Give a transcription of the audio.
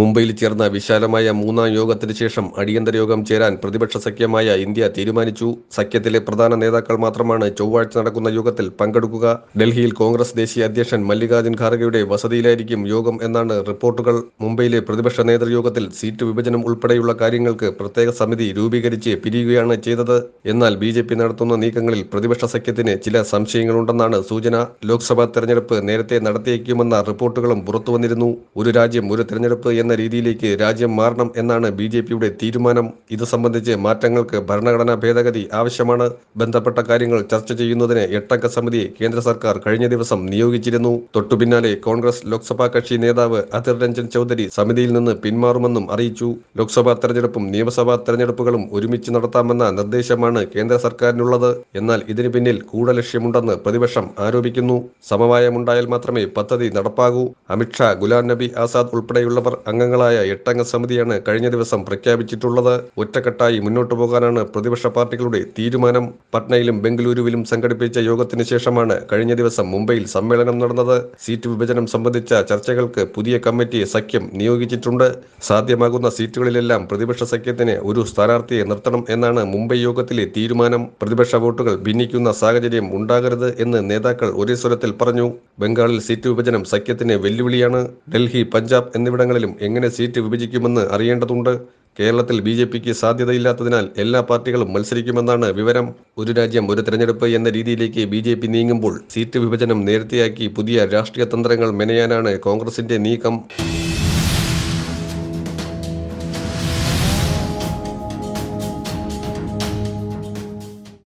മുംബൈയിൽ ചേർന്ന വിശാലമായ മൂന്നാം യോഗത്തിന് ശേഷം അടിയന്തര യോഗം ചേരാൻ പ്രതിപക്ഷ സഖ്യമായ ഇന്ത്യ തീരുമാനിച്ചു സഖ്യത്തിലെ പ്രധാന നേതാക്കൾ മാത്രമാണ് ചൊവ്വാഴ്ച നടക്കുന്ന യോഗത്തിൽ പങ്കെടുക്കുക ഡൽഹിയിൽ കോൺഗ്രസ് ദേശീയ അധ്യക്ഷൻ മല്ലികാർജുൻ ഖാർഗെയുടെ വസതിയിലായിരിക്കും യോഗം എന്നാണ് റിപ്പോർട്ടുകൾ മുംബൈയിലെ പ്രതിപക്ഷ നേതൃയോഗത്തിൽ സീറ്റ് വിഭജനം ഉൾപ്പെടെയുള്ള കാര്യങ്ങൾക്ക് പ്രത്യേക സമിതി രൂപീകരിച്ച് പിരിയുകയാണ് ചെയ്തത് എന്നാൽ ബി നടത്തുന്ന നീക്കങ്ങളിൽ പ്രതിപക്ഷ സഖ്യത്തിന് ചില സംശയങ്ങളുണ്ടെന്നാണ് സൂചന ലോക്സഭാ തെരഞ്ഞെടുപ്പ് നേരത്തെ നടത്തിയേക്കുമെന്ന റിപ്പോർട്ടുകളും പുറത്തുവന്നിരുന്നു ഒരു രാജ്യം ഒരു തെരഞ്ഞെടുപ്പ് എന്ന രീതിയിലേക്ക് രാജ്യം മാറണം എന്നാണ് ബി ജെ പിയുടെ തീരുമാനം ഇത് സംബന്ധിച്ച് മാറ്റങ്ങൾക്ക് ഭരണഘടനാ ഭേദഗതി ആവശ്യമാണ് ബന്ധപ്പെട്ട കാര്യങ്ങൾ ചർച്ച ചെയ്യുന്നതിന് എട്ടംഗ സമിതിയെ കേന്ദ്ര സർക്കാർ കഴിഞ്ഞ ദിവസം നിയോഗിച്ചിരുന്നു തൊട്ടുപിന്നാലെ കോൺഗ്രസ് ലോക്സഭാ കക്ഷി നേതാവ് അധിർ രഞ്ജൻ ചൌധരി സമിതിയിൽ നിന്ന് പിന്മാറുമെന്നും അറിയിച്ചു ലോക്സഭാ തെരഞ്ഞെടുപ്പും നിയമസഭാ തെരഞ്ഞെടുപ്പുകളും ഒരുമിച്ച് നടത്താമെന്ന നിർദ്ദേശമാണ് കേന്ദ്ര സർക്കാരിനുള്ളത് എന്നാൽ ഇതിനു പിന്നിൽ കൂടലക്ഷ്യമുണ്ടെന്ന് പ്രതിപക്ഷം ആരോപിക്കുന്നു സമവായമുണ്ടായാൽ മാത്രമേ പദ്ധതി നടപ്പാകൂ അമിത്ഷാ ഗുലാം നബി ആസാദ് ഉൾപ്പെടെയുള്ളവർ അംഗങ്ങളായ എട്ടംഗ സമിതിയാണ് കഴിഞ്ഞ ദിവസം പ്രഖ്യാപിച്ചിട്ടുള്ളത് ഒറ്റക്കെട്ടായി മുന്നോട്ടു പോകാനാണ് പ്രതിപക്ഷ പാർട്ടികളുടെ തീരുമാനം പട്നയിലും ബംഗളൂരുവിലും സംഘടിപ്പിച്ച യോഗത്തിന് ശേഷമാണ് കഴിഞ്ഞ ദിവസം മുംബൈയിൽ സമ്മേളനം നടന്നത് സീറ്റ് വിഭജനം സംബന്ധിച്ച ചർച്ചകൾക്ക് പുതിയ കമ്മിറ്റിയെ സഖ്യം നിയോഗിച്ചിട്ടുണ്ട് സാധ്യമാകുന്ന സീറ്റുകളിലെല്ലാം പ്രതിപക്ഷ സഖ്യത്തിന് ഒരു സ്ഥാനാർത്ഥിയെ നിർത്തണം എന്നാണ് മുംബൈ യോഗത്തിലെ തീരുമാനം പ്രതിപക്ഷ വോട്ടുകൾ ഭിന്നിക്കുന്ന സാഹചര്യം ഉണ്ടാകരുത് എന്ന് നേതാക്കൾ ഒരേ സ്വരത്തിൽ പറഞ്ഞു ബംഗാളിൽ സീറ്റ് വിഭജനം സഖ്യത്തിന് വെല്ലുവിളിയാണ് ഡൽഹി പഞ്ചാബ് എന്നിവിടങ്ങളിലും എങ്ങനെ സീറ്റ് വിഭജിക്കുമെന്ന് അറിയേണ്ടതുണ്ട് കേരളത്തിൽ ബി ജെ പിക്ക് സാധ്യതയില്ലാത്തതിനാൽ എല്ലാ പാർട്ടികളും മത്സരിക്കുമെന്നാണ് വിവരം ഒരു രാജ്യം ഒരു തെരഞ്ഞെടുപ്പ് എന്ന രീതിയിലേക്ക് ബി ജെ പി നീങ്ങുമ്പോൾ സീറ്റ് വിഭജനം നേരത്തെയാക്കി പുതിയ രാഷ്ട്രീയ തന്ത്രങ്ങൾ മെനയാനാണ് കോൺഗ്രസിന്റെ നീക്കം